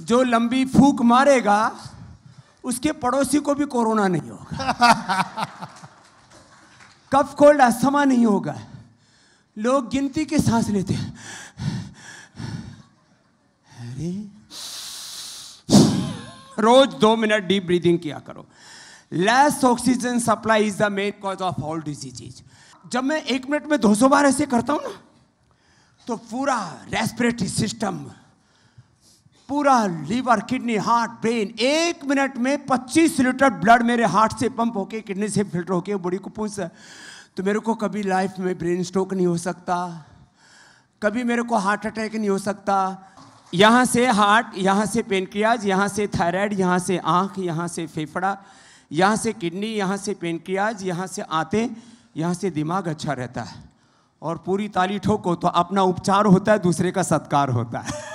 जो लंबी फूक मारेगा उसके पड़ोसी को भी कोरोना नहीं होगा कफ कोल्ड अस्थमा नहीं होगा लोग गिनती के सांस लेते हैं अरे रोज दो मिनट डीप ब्रीदिंग किया करो less oxygen supply is the main cause of all diseases जब मैं एक मिनट में 200 बार ऐसे करता हूं ना तो पूरा रेस्पिरेटरी सिस्टम पूरा लीवर किडनी हार्ट ब्रेन एक मिनट में 25 लीटर ब्लड मेरे हार्ट से पंप होके किडनी से फिल्टर होके बॉडी को पूछ तो मेरे को कभी लाइफ में ब्रेन स्ट्रोक नहीं हो सकता कभी मेरे को हार्ट अटैक नहीं हो सकता यहाँ से हार्ट यहाँ से पेनक्रियाज यहाँ से थायराइड यहाँ से आँख यहाँ से फेफड़ा यहाँ से किडनी यहाँ से पेनक्रियाज यहाँ से आते यहाँ से दिमाग अच्छा रहता है और पूरी ताली ठोको तो अपना उपचार होता है दूसरे का सत्कार होता है